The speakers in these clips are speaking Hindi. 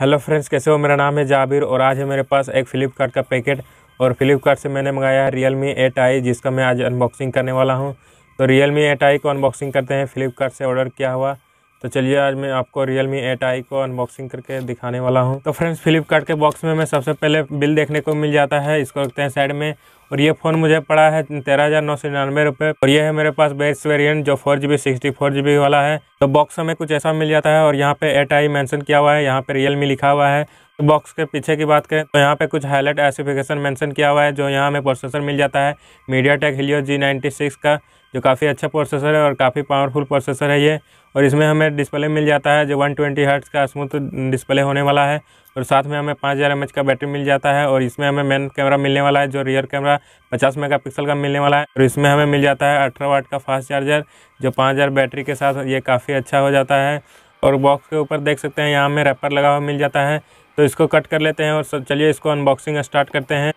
हेलो फ्रेंड्स कैसे हो मेरा नाम है जाबिर और आज है मेरे पास एक फ़्लिपकार्ट का पैकेट और फ्लिपकार्ट से मैंने मंगाया है रियल मी एट आई जिसका मैं आज अनबॉक्सिंग करने वाला हूँ तो रियल मी एट आई को अनबॉक्सिंग करते हैं फ्लिपकार्ट से ऑर्डर किया हुआ तो चलिए आज मैं आपको रियल मी एट आई को अनबॉक्सिंग करके दिखाने वाला हूँ तो फ्रेंड्स फ्लिपकार्ट के बॉक्स में मैं सबसे पहले बिल देखने को मिल जाता है इसको रखते हैं साइड में और ये फ़ोन मुझे पड़ा है तेरह हज़ार नौ सौ निन्यानवे रुपये और ये है मेरे पास बेस्ट वेरिएंट जो four G B sixty four G B वाला है तो बॉक्स हमें कुछ ऐसा मिल जाता है और यहाँ पे एट आई मैंसन किया हुआ है यहाँ पे रियल मी लिखा हुआ है बॉक्स के पीछे की बात करें तो यहाँ पे कुछ हाईलाइट एसिफिकेशन मेंशन किया हुआ है जो यहाँ हमें प्रोसेसर मिल जाता है MediaTek Helio G ninety six का जो काफ़ी अच्छा प्रोसेसर है और काफ़ी पावरफुल प्रोसेसर है ये और इसमें हमें डिस्प्ले मिल जाता है जो 120 ट्वेंटी का स्मूथ डिस्प्ले होने वाला है और साथ में हमें पाँच हज़ार का बैटरी मिल जाता है और इसमें हमें मेन कैमरा मिलने वाला है जो रियर कैमरा 50 मेगापिक्सल का मिलने वाला है और इसमें हमें मिल जाता है अठारह वाट का फास्ट चार्जर जो हज़ार बैटरी के साथ ये काफ़ी अच्छा हो जाता है और बॉक्स के ऊपर देख सकते हैं यहाँ हमें रैपर लगा हुआ मिल जाता है तो इसको कट कर लेते हैं और चलिए इसको अनबॉक्सिंग स्टार्ट करते हैं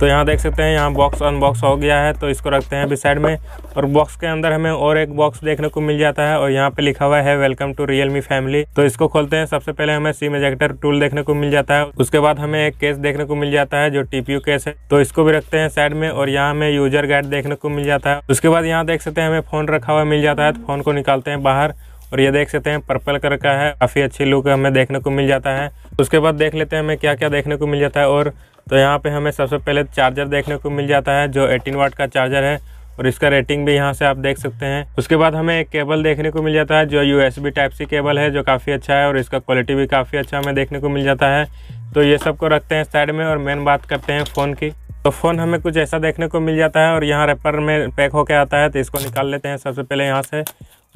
तो यहाँ देख सकते हैं यहाँ बॉक्स अनबॉक्स हो गया है तो इसको रखते हैं अभी साइड में और बॉक्स के अंदर हमें और एक बॉक्स देखने को मिल जाता है और यहाँ पे लिखा हुआ है welcome to Realme family तो इसको खोलते हैं सबसे पहले हमें सिम एजेक्टर टूल देखने को मिल जाता है उसके बाद हमें एक केस देखने को मिल जाता है जो टीपी केस है तो इसको भी रखते हैं साइड में और यहाँ हमें यूजर गाइड देखने को मिल जाता है उसके बाद यहाँ देख सकते हैं हमें फोन रखा हुआ मिल जाता है तो फोन को निकालते हैं बाहर और ये देख सकते हैं पर्पल कलर का है काफ़ी अच्छी लुक हमें देखने को मिल जाता है उसके बाद देख लेते हैं हमें क्या क्या देखने को मिल जाता है और तो यहाँ पे हमें सबसे पहले चार्जर देखने को मिल जाता है जो 18 वाट का चार्जर है और इसका रेटिंग भी यहाँ से आप देख सकते हैं उसके बाद हमें एक केबल देखने को मिल जाता है जो बी टाइप सी केबल है जो काफ़ी अच्छा है और इसका क्वालिटी भी काफ़ी अच्छा हमें देखने को मिल जाता है तो ये सबको रखते हैं साइड में और मेन बात करते हैं फ़ोन की तो फ़ोन हमें कुछ ऐसा देखने को मिल जाता है और यहाँ रेपर में पैक होके आता है तो इसको निकाल लेते हैं सबसे पहले यहाँ से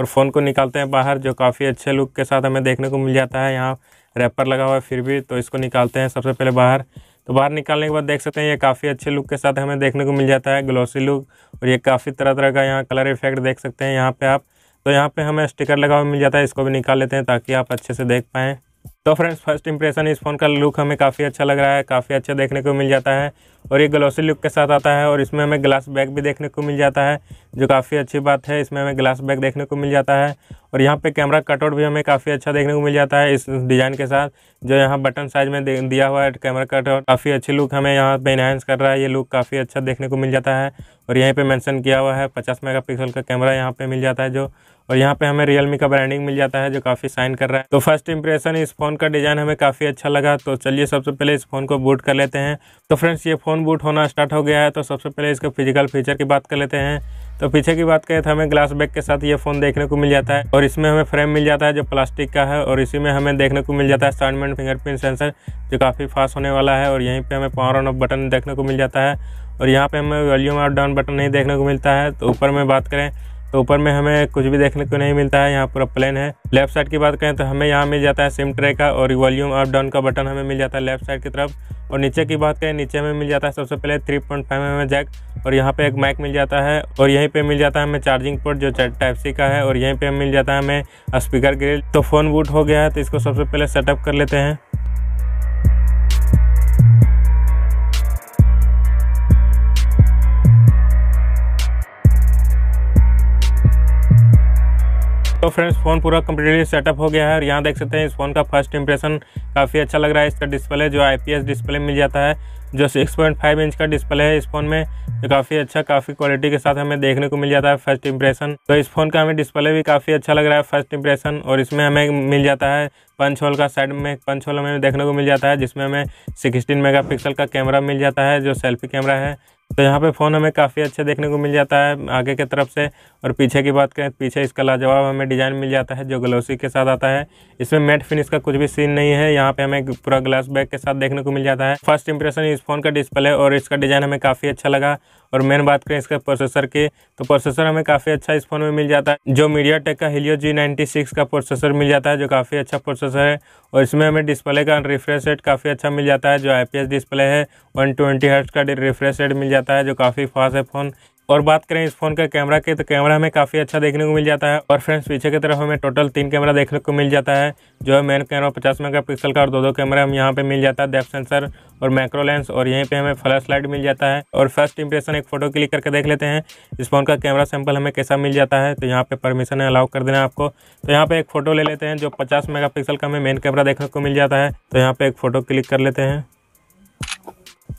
और फ़ोन को निकालते हैं बाहर जो काफ़ी अच्छे लुक के साथ हमें देखने को मिल जाता है यहाँ रेपर लगा हुआ है फिर भी तो इसको निकालते हैं सबसे पहले बाहर तो बाहर निकालने के बाद देख सकते हैं ये काफ़ी अच्छे लुक के साथ हमें देखने को मिल जाता है ग्लोसी लुक और ये काफ़ी तरह तरह का यहाँ कलर इफेक्ट देख सकते हैं यहाँ पर आप तो यहाँ पर हमें स्टिकर लगा हुआ मिल जाता है इसको भी निकाल लेते हैं ताकि आप अच्छे से देख पाएँ तो फ्रेंड्स फर्स्ट इंप्रेशन इस फ़ोन का लुक हमें काफ़ी अच्छा लग रहा है काफ़ी अच्छा देखने को मिल जाता है और ये ग्लॉसी लुक के साथ आता है और इसमें हमें ग्लास बैग भी देखने को मिल जाता है जो काफ़ी अच्छी बात है इसमें हमें ग्लास बैग देखने को मिल जाता है और यहाँ पे कैमरा कटआउट भी हमें काफ़ी अच्छा देखने को मिल जाता है इस डिज़ाइन के साथ जो यहाँ बटन साइज में दिया हुआ है कैमरा कटआउट काफ़ी अच्छी लुक हमें यहाँ पर इन्हांस कर रहा है ये लुक काफ़ी अच्छा देखने को मिल जाता है और यहीं पे मेंशन किया हुआ है 50 मेगापिक्सल का कैमरा यहाँ पे मिल जाता है जो और यहाँ पे हमें रियलमी का ब्रांडिंग मिल जाता है जो काफ़ी साइन कर रहा है तो फर्स्ट इंप्रेशन इस फ़ोन का डिज़ाइन हमें काफ़ी अच्छा लगा तो चलिए सबसे पहले इस फ़ोन को बूट कर लेते हैं तो फ्रेंड्स ये फ़ोन बूट होना स्टार्ट हो गया है तो सबसे पहले इसके फिजिकल फीचर की बात कर लेते हैं तो पीछे की बात करें तो हमें ग्लास बैग के साथ ये फ़ोन देखने को मिल जाता है और इसमें हमें फ्रेम मिल जाता है जो प्लास्टिक का है और इसी में हमें देखने को मिल जाता है स्टार्टमेंट फिंगरप्रिंट सेंसर जो काफ़ी फास्ट होने वाला है और यहीं पर हमें पावर ऑन ऑफ बटन देखने को मिल जाता है और यहाँ पे हमें वॉल्यूम और डाउन बटन नहीं देखने को मिलता है तो ऊपर में बात करें तो ऊपर में हमें कुछ भी देखने को नहीं मिलता है यहाँ पूरा प्लेन है लेफ्ट साइड की बात करें तो हमें यहाँ मिल जाता है सिम ट्रे का और वॉल्यूम अप डाउन का बटन हमें मिल जाता है लेफ्ट साइड की तरफ और नीचे की बात करें नीचे हमें मिल जाता है सबसे पहले three point five mm jack और यहाँ पे एक माइक मिल जाता है और यहीं पे मिल जाता है हमें चार्जिंग पोर्ट जो टाइप सी का है और यहीं पे मिल जाता है हमें स्पीकर ग्रिल तो फ़ोन बूट हो गया है तो इसको सबसे पहले सेटअप कर लेते हैं तो फ्रेंड्स फ़ोन पूरा कम्प्लीटली सेटअप हो गया है और यहाँ देख सकते हैं इस फ़ोन का फर्स्ट इंप्रेशन काफ़ी अच्छा लग रहा है इसका डिस्प्ले जो आईपीएस डिस्प्ले मिल जाता है जो 6.5 इंच का डिस्प्ले है इस फ़ोन में जो काफ़ी अच्छा काफ़ी क्वालिटी के साथ हमें देखने को मिल जाता है फर्स्ट इंप्रेशन तो इस फ़ोन का हमें डिस्प्ले भी काफ़ी अच्छा लग रहा है फर्स्ट इंप्रेशन और इसमें हमें मिल जाता है पंच होल का साइड में पंच होल हमें देखने को मिल जाता है जिसमें हमें सिक्सटीन मेगा का कैमरा मिल जाता है जो सेल्फी कैमरा है तो यहाँ पे फ़ोन हमें काफ़ी अच्छे देखने को मिल जाता है आगे की तरफ से और पीछे की बात करें पीछे इसका लाजवाब हमें डिज़ाइन मिल जाता है जो ग्लोसी के साथ आता है इसमें मेट फिनिश का कुछ भी सीन नहीं है यहाँ पे हमें पूरा ग्लास बैग के साथ देखने को मिल जाता है फर्स्ट इंप्रेशन इस फ़ोन का डिस्प्ले और इसका डिज़ाइन हमें काफ़ी अच्छा लगा और मेन बात करें इसके प्रोसेसर की तो प्रोसेसर हमें काफ़ी अच्छा इस फ़ोन में मिल जाता है जो मीडिया का हिलियो जी का प्रोसेसर मिल जाता है जो काफ़ी अच्छा प्रोसेसर है और इसमें हमें डिस्प्ले का रिफ्रेश रेट काफ़ी अच्छा मिल जाता है जो आई डिस्प्ले है वन ट्वेंटी का रिफ्रेश रेट मिल जाता है जो काफ़ी फास्ट है फ़ोन और बात करें इस फ़ोन का कैमरा के तो कैमरा हमें काफ़ी अच्छा देखने को मिल जाता है और फ्रेंड्स पीछे की तरफ हमें टोटल तीन कैमरा देखने को मिल जाता है जो है मेन कैमरा मेगा मेगापिक्सल का और दो दो कैमरा हम यहाँ पे मिल जाता है डेप सेंसर और मैक्रो लेंस और यहीं पे हमें फ्लैश लाइट मिल जाता है और फर्स्ट इंप्रेशन एक फ़ोटो क्लिक करके देख लेते हैं इस फ़ोन का कैमरा सैम्पल हमें कैसा मिल जाता है तो यहाँ पर परमिशन है अलाउ कर देना आपको तो यहाँ पर एक फ़ोटो ले लेते हैं जो पचास मेगा का हमें मेन कैमरा देखने को मिल जाता है तो यहाँ पर एक फ़ोटो क्लिक कर लेते हैं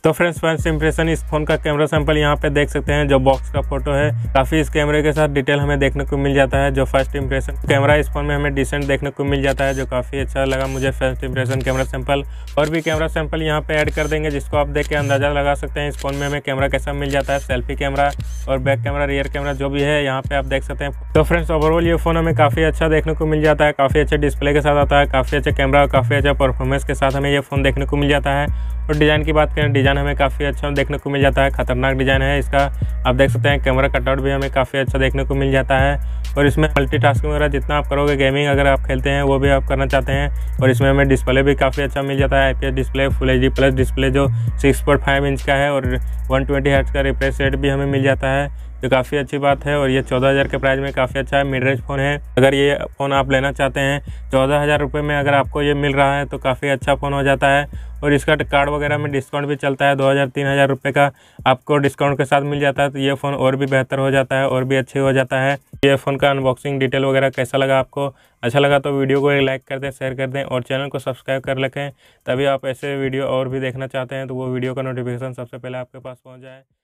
तो फ्रेंड्स फर्स्ट इंप्रेशन इस फोन का कैमरा सैंपल यहाँ पे देख सकते हैं जो बॉक्स का फोटो है काफी इस कैमरे के साथ डिटेल हमें देखने को मिल जाता है जो फर्स्ट इंप्रेशन कैमरा इस फोन में हमें डिसेंट देखने को मिल जाता है जो काफी अच्छा लगा मुझे फर्स्ट इंप्रेशन कैमरा सैंपल और भी कैमरा सैंपल यहाँ पे ऐड कर देंगे जिसको आप देख के अंदाजा लगा सकते हैं इस फोन में हमें कैमरा कैसा मिल जाता है सेल्फी कैमरा और बैक कैमरा रियर कैमरा जो भी है यहाँ पे आप देख सकते हैं तो फ्रेंड्स ओवरऑल ये फोन हमें काफी अच्छा देखने को मिल जाता है काफी अच्छे डिस्प्ले के साथ आता है काफी अच्छा कैमरा और काफी अच्छा परफॉर्मेंस के साथ हमें ये फोन देखने को मिल जाता है और डिजाइन की बात करें डिजाइन डिज़ाइन हमें काफ़ी अच्छा देखने को मिल जाता है खतरनाक डिज़ाइन है इसका आप देख सकते हैं कैमरा कटआउट भी हमें काफ़ी अच्छा देखने को मिल जाता है और इसमें मल्टी टास्किंग वगैरह जितना आप करोगे गेमिंग अगर आप खेलते हैं वो भी आप करना चाहते हैं और इसमें हमें डिस्प्ले भी काफ़ी अच्छा मिल जाता है आई display full H plus display जो सिक्स इंच का है और वन ट्वेंटी का रिफ्रेश रेट भी हमें मिल जाता है जो काफ़ी अच्छी बात है और ये चौदह हज़ार के प्राइस में काफ़ी अच्छा है मिड रेंज फ़ोन है अगर ये फ़ोन आप लेना चाहते हैं चौदह हज़ार रुपये में अगर आपको ये मिल रहा है तो काफ़ी अच्छा फ़ोन हो जाता है और इसका कार्ड वगैरह में डिस्काउंट भी चलता है दो हज़ार तीन हज़ार रुपये का आपको डिस्काउंट के साथ मिल जाता है तो ये फ़ोन और भी बेहतर हो जाता है और भी अच्छे हो जाता है ये फ़ोन का अनबॉक्सिंग डिटेल वगैरह कैसा लगा आपको अच्छा लगा तो वीडियो को लाइक कर दें शेयर कर दें और चैनल को सब्सक्राइब कर रखें तभी आप ऐसे वीडियो और भी देखना चाहते हैं तो वो वीडियो का नोटिफिकेशन सबसे पहले आपके पास पहुँच जाए